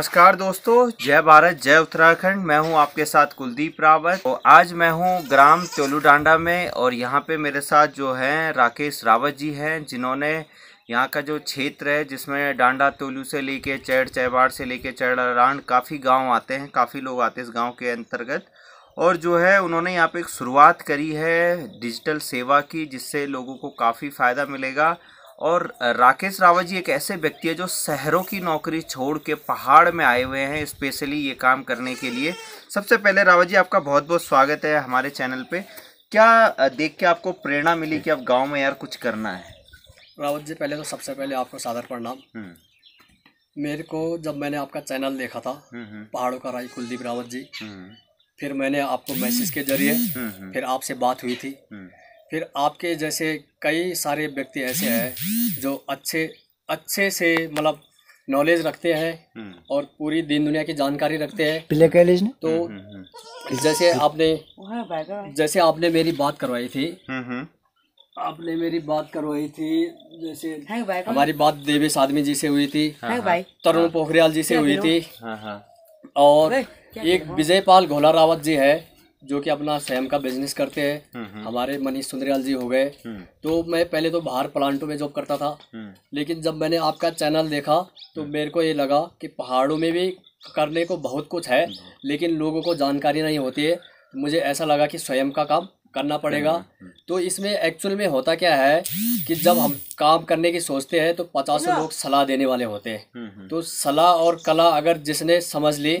नमस्कार दोस्तों जय भारत जय उत्तराखंड मैं हूं आपके साथ कुलदीप रावत और तो आज मैं हूं ग्राम चोलू डांडा में और यहां पे मेरे साथ जो हैं राकेश रावत जी हैं जिन्होंने यहां का जो क्षेत्र है जिसमें डांडा तोलू से लेके चैड़ चैबाड़ से लेके रांड काफ़ी गांव आते हैं काफ़ी लोग आते हैं इस गाँव के अंतर्गत और जो है उन्होंने यहाँ पर एक शुरुआत करी है डिजिटल सेवा की जिससे लोगों को काफ़ी फ़ायदा मिलेगा और राकेश रावत जी एक ऐसे व्यक्ति है जो शहरों की नौकरी छोड़ के पहाड़ में आए हुए हैं स्पेशली ये काम करने के लिए सबसे पहले रावत जी आपका बहुत बहुत स्वागत है हमारे चैनल पे क्या देख के आपको प्रेरणा मिली कि अब गांव में यार कुछ करना है रावत जी पहले तो सबसे पहले आपको सादर प्रणाम हम्म। मेरे को जब मैंने आपका चैनल देखा था हम्म, हम्म। पहाड़ों का राय कुलदीप रावत जी फिर मैंने आपको मैसेज के जरिए फिर आपसे बात हुई थी फिर आपके जैसे कई सारे व्यक्ति ऐसे हैं जो अच्छे अच्छे से मतलब नॉलेज रखते हैं हम्म। और पूरी दिन दुनिया की जानकारी रखते हैं तो हम्म, हम्म, जैसे आपने जैसे आपने मेरी बात करवाई थी आपने मेरी बात करवाई थी जैसे हमारी बात देवेश आदमी जी से हुई थी हाँ, हाँ। तरुण पोखरियाल जी से हुई थी हाँ, और एक विजयपाल घोला रावत जी है जो कि अपना सैम का बिजनेस करते हैं हम्म, हम्म। हमारे मनीष सुंदरियाल जी हो गए हम्म। तो मैं पहले तो बाहर प्लांटों में जॉब करता था लेकिन जब मैंने आपका चैनल देखा तो मेरे को ये लगा कि पहाड़ों में भी करने को बहुत कुछ है लेकिन लोगों को जानकारी नहीं होती है मुझे ऐसा लगा कि स्वयं का काम करना पड़ेगा तो इसमें एक्चुअल में होता क्या है कि जब हम काम करने की सोचते हैं तो पचासों लोग सलाह देने वाले होते हैं तो सलाह और कला अगर जिसने समझ ली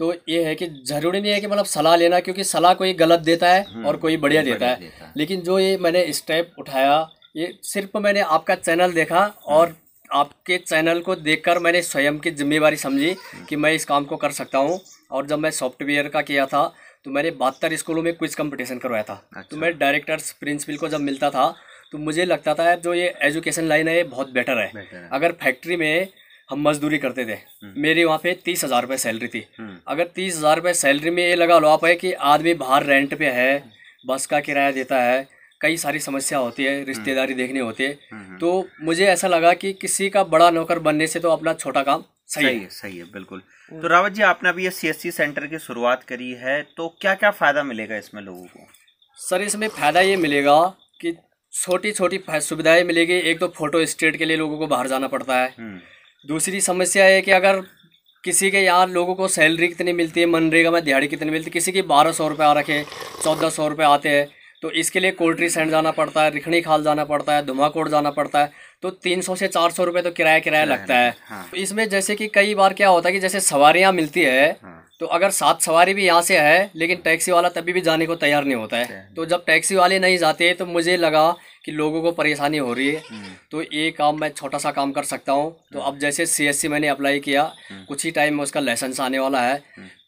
तो ये है कि ज़रूरी नहीं है कि मतलब सलाह लेना क्योंकि सलाह कोई गलत देता है हम्म, और कोई बढ़िया देता है।, लेकिन जो ये मैंने स्टेप उठाया ये सिर्फ मैंने आपका चैनल देखा और हम्म। आपके चैनल को देखकर मैंने स्वयं की जिम्मेवारी समझी हम्म। कि मैं इस काम को कर सकता हूँ और जब मैं सॉफ्टवेयर का किया था तो मैंने बहत्तर स्कूलों में क्विज कंपटीशन करवाया था तो अच्छा। तो मैं डायरेक्टर्स प्रिंसिपल को जब मिलता था तो मुझे लगता था जो ये एजुकेशन लाइन है ये बहुत बेटर है, बेटर है। अगर फैक्ट्री में हम मजदूरी करते थे हम्म। मेरी वहाँ पे तीस हजार रुपये सैलरी थी हम्म। अगर तीस हजार रुपये सैलरी में ये लगा लो आप है कि आदमी बाहर रेंट पे है हम्म। बस का किराया देता है कई सारी समस्या होती है रिश्तेदारी देखनी होती है तो मुझे ऐसा लगा कि किसी का बड़ा नौकर बनने से तो अपना छोटा काम सही, सही है सही है बिल्कुल तो रावत जी आपने अभी ये सी सेंटर की शुरुआत करी है तो क्या क्या फ़ायदा मिलेगा इसमें लोगों को सर इसमें फ़ायदा ये मिलेगा कि छोटी छोटी सुविधाएं मिलेगी एक तो फोटो स्टेट के लिए लोगों को बाहर जाना पड़ता है दूसरी समस्या है कि अगर किसी के यहाँ लोगों को सैलरी कितनी मिलती है मनरेगा में दिहाड़ी कितनी मिलती है किसी की बारह सौ रुपये आ रखे चौदह सौ रुपये आते हैं तो इसके लिए कोल्ट्री सेंड जाना पड़ता है रिखणी खाल जाना पड़ता है धुमाकोट जाना पड़ता है तो तीन सौ से चार सौ रुपये तो किराया किराया लगता है हाँ। तो इसमें जैसे कि कई बार क्या होता है कि जैसे सवारियाँ मिलती है हाँ। तो अगर सात सवारी भी यहाँ से है लेकिन टैक्सी वाला तभी भी जाने को तैयार नहीं होता है तो जब टैक्सी वाले नहीं जाते तो मुझे लगा कि लोगों को परेशानी हो रही है हम्म। तो ये काम मैं छोटा सा काम कर सकता हूँ तो हम्म। अब जैसे सीएससी मैंने अप्लाई किया हम्म। कुछ ही टाइम में उसका लाइसेंस आने वाला है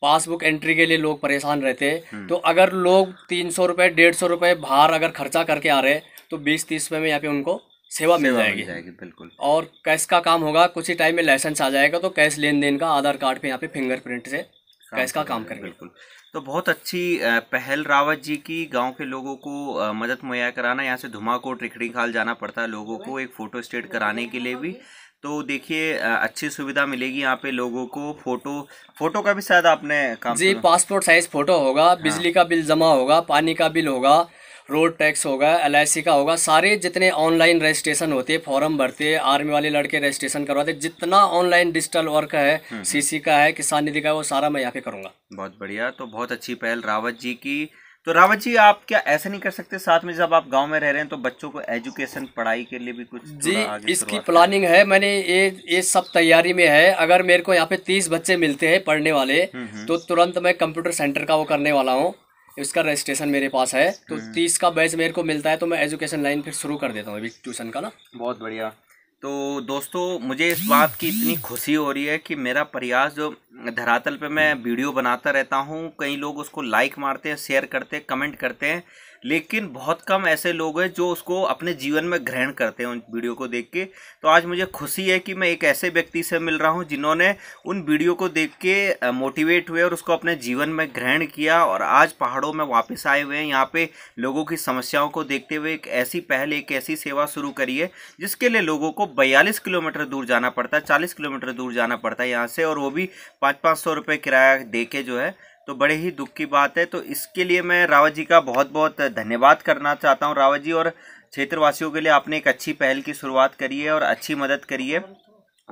पासबुक एंट्री के लिए लोग परेशान रहते हैं तो अगर लोग तीन सौ रुपये डेढ़ सौ रुपये बाहर अगर खर्चा करके आ रहे तो बीस तीस रुपये में यहाँ पे उनको सेवा मिल जाएगी बिल्कुल और कैश का काम होगा कुछ ही टाइम में लाइसेंस आ जाएगा तो कैश लेन देन का आधार कार्ड पर यहाँ पे फिंगरप्रिंट से का इसका काम करेंगे बिल्कुल तो बहुत अच्छी पहल रावत जी की गांव के लोगों को मदद मुहैया कराना यहाँ से धुमाकोट रिखड़ी खाल जाना पड़ता है लोगों को एक फ़ोटो स्टेट कराने के लिए भी तो देखिए अच्छी सुविधा मिलेगी यहाँ पे लोगों को फोटो फोटो का भी शायद आपने काम जी पासपोर्ट साइज फोटो होगा हाँ। बिजली का बिल जमा होगा पानी का बिल होगा रोड टैक्स होगा एल का होगा सारे जितने ऑनलाइन रजिस्ट्रेशन होते फॉर्म भरते आर्मी वाले लड़के रजिस्ट्रेशन करवाते जितना ऑनलाइन डिजिटल वर्क है सीसी हम्म, हम्म। का है किसान निधि का वो सारा मैं यहाँ पे करूँगा बहुत बढ़िया तो बहुत अच्छी पहल रावत जी की तो रावत जी आप क्या ऐसा नहीं कर सकते साथ में जब आप गांव में रह रहे हैं तो बच्चों को एजुकेशन पढ़ाई के लिए भी कुछ जी इसकी प्लानिंग है मैंने ये ये सब तैयारी में है अगर मेरे को यहाँ पे तीस बच्चे मिलते हैं पढ़ने वाले हम्म, तो तुरंत मैं कंप्यूटर सेंटर का वो करने वाला हूँ इसका रजिस्ट्रेशन मेरे पास है तो हम्म। तीस का बैच मेरे को मिलता है तो मैं एजुकेशन लाइन फिर शुरू कर देता हूँ अभी ट्यूशन का ना बहुत बढ़िया तो दोस्तों मुझे इस बात की इतनी खुशी हो रही है कि मेरा प्रयास जो धरातल पे मैं वीडियो बनाता रहता हूँ कई लोग उसको लाइक मारते हैं शेयर करते हैं कमेंट करते हैं लेकिन बहुत कम ऐसे लोग हैं जो उसको अपने जीवन में ग्रहण करते हैं उन वीडियो को देख के तो आज मुझे खुशी है कि मैं एक ऐसे व्यक्ति से मिल रहा हूँ जिन्होंने उन वीडियो को देख के मोटिवेट हुए और उसको अपने जीवन में ग्रहण किया और आज पहाड़ों में वापस आए हुए हैं यहाँ पे लोगों की समस्याओं को देखते हुए एक ऐसी पहल एक ऐसी सेवा शुरू करी है जिसके लिए लोगों को बयालीस किलोमीटर दूर जाना पड़ता है चालीस किलोमीटर दूर जाना पड़ता है यहाँ से और वो भी पाँच पाँच सौ रुपये किराया दे के जो है तो बड़े ही दुख की बात है तो इसके लिए मैं रावत जी का बहुत बहुत धन्यवाद करना चाहता हूँ रावत जी और क्षेत्रवासियों के लिए आपने एक अच्छी पहल की शुरुआत करी है और अच्छी मदद करी है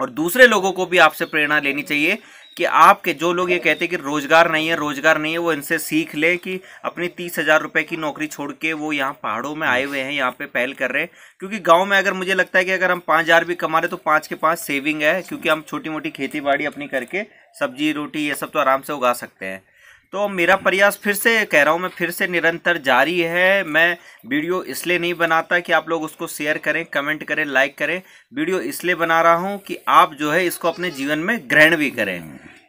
और दूसरे लोगों को भी आपसे प्रेरणा लेनी चाहिए कि आपके जो लोग ये कहते हैं कि रोजगार नहीं है रोजगार नहीं है वो इनसे सीख ले कि अपनी तीस हजार रुपये की नौकरी छोड़ के वो यहाँ पहाड़ों में आए हुए हैं यहाँ पे पहल कर रहे हैं क्योंकि गांव में अगर मुझे लगता है कि अगर हम पाँच हजार भी कमा रहे तो पाँच के पाँच सेविंग है क्योंकि हम छोटी मोटी खेती बाड़ी अपनी करके सब्जी रोटी ये सब तो आराम से उगा सकते हैं तो मेरा प्रयास फिर से कह रहा हूँ मैं फिर से निरंतर जारी है मैं वीडियो इसलिए नहीं बनाता कि आप लोग उसको शेयर करें कमेंट करें लाइक करें वीडियो इसलिए बना रहा हूँ कि आप जो है इसको अपने जीवन में ग्रहण भी करें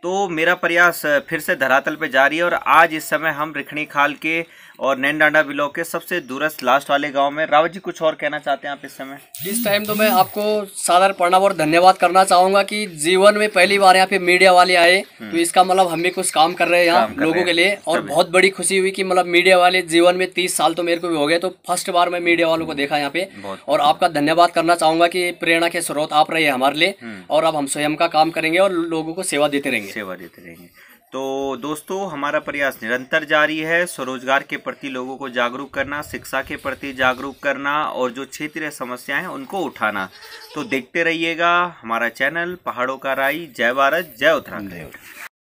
तो मेरा प्रयास फिर से धरातल पर जारी है और आज इस समय हम रिखणी खाल के और नैन डांडा ब्लॉक के सबसे दूरस्थ लास्ट वाले गांव में रावत जी कुछ और कहना चाहते हैं आप इस समय इस टाइम तो मैं आपको सादर प्रणाम और धन्यवाद करना चाहूंगा कि जीवन में पहली बार यहाँ पे मीडिया वाले आए हम्म। तो इसका मतलब हम भी कुछ काम कर रहे हैं यहाँ लोगों के लिए और बहुत बड़ी खुशी हुई की मतलब मीडिया वाले जीवन में तीस साल तो मेरे को भी हो गए तो फर्स्ट बार मैं मीडिया वालों को देखा यहाँ पे और आपका धन्यवाद करना चाहूंगा की प्रेरणा के स्रोत आप रहे हमारे लिए हम्म। और अब हम स्वयं का काम करेंगे और लोगों को सेवा देते रहेंगे सेवा देते रहेंगे तो दोस्तों हमारा प्रयास निरंतर जारी है स्वरोजगार के प्रति लोगों को जागरूक करना शिक्षा के प्रति जागरूक करना और जो क्षेत्रीय समस्याएं हैं उनको उठाना तो देखते रहिएगा हमारा चैनल पहाड़ों का राई जय भारत जय उत्तराखंड